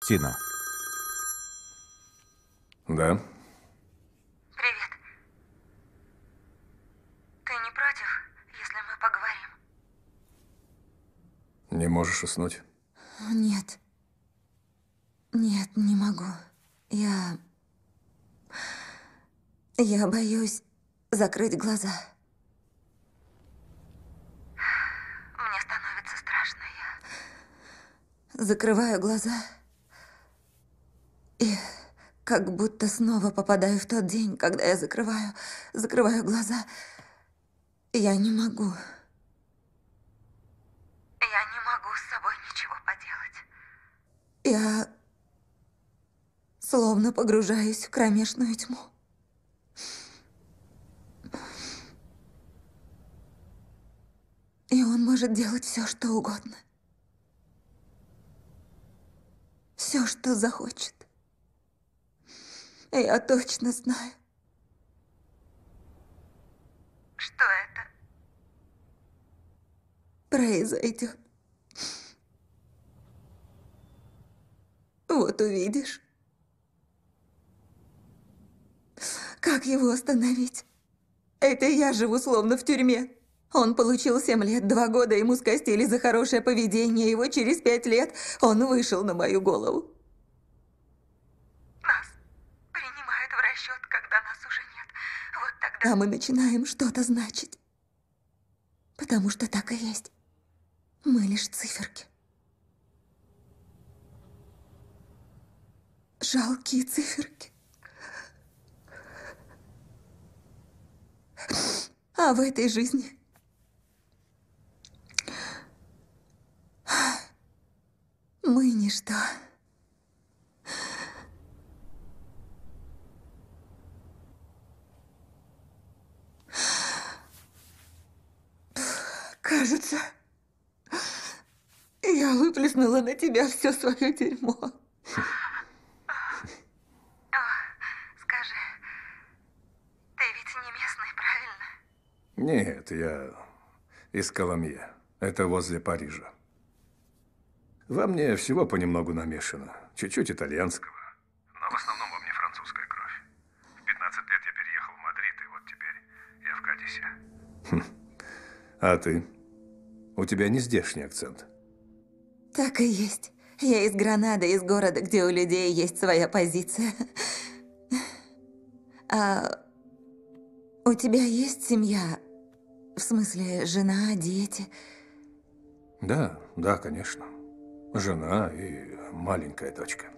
Тина. Да? Привет. Ты не против, если мы поговорим? Не можешь уснуть? Нет. Нет, не могу. Я... Я боюсь закрыть глаза. Мне становится страшно. Я... Закрываю глаза... И как будто снова попадаю в тот день, когда я закрываю, закрываю глаза. Я не могу. Я не могу с собой ничего поделать. Я словно погружаюсь в кромешную тьму. И он может делать все, что угодно. Все, что захочет. Я точно знаю. Что это? Произойдет. Вот увидишь. Как его остановить? Это я живу словно в тюрьме. Он получил семь лет, два года ему скостили за хорошее поведение, его через пять лет он вышел на мою голову. когда мы начинаем что-то значить. Потому что так и есть. Мы лишь циферки. Жалкие циферки. А в этой жизни мы ничто. Кажется, я выплеснула на тебя все свое дерьмо. Скажи, ты ведь не местный, правильно? Нет, я из Коломье. Это возле Парижа. Во мне всего понемногу намешано. Чуть-чуть итальянского, но в основном во мне французская кровь. В 15 лет я переехал в Мадрид, и вот теперь я в Кадисе. Хм. А ты? У тебя не здешний акцент. Так и есть. Я из Гранады, из города, где у людей есть своя позиция. А у тебя есть семья? В смысле, жена, дети? Да, да, конечно. Жена и маленькая дочка.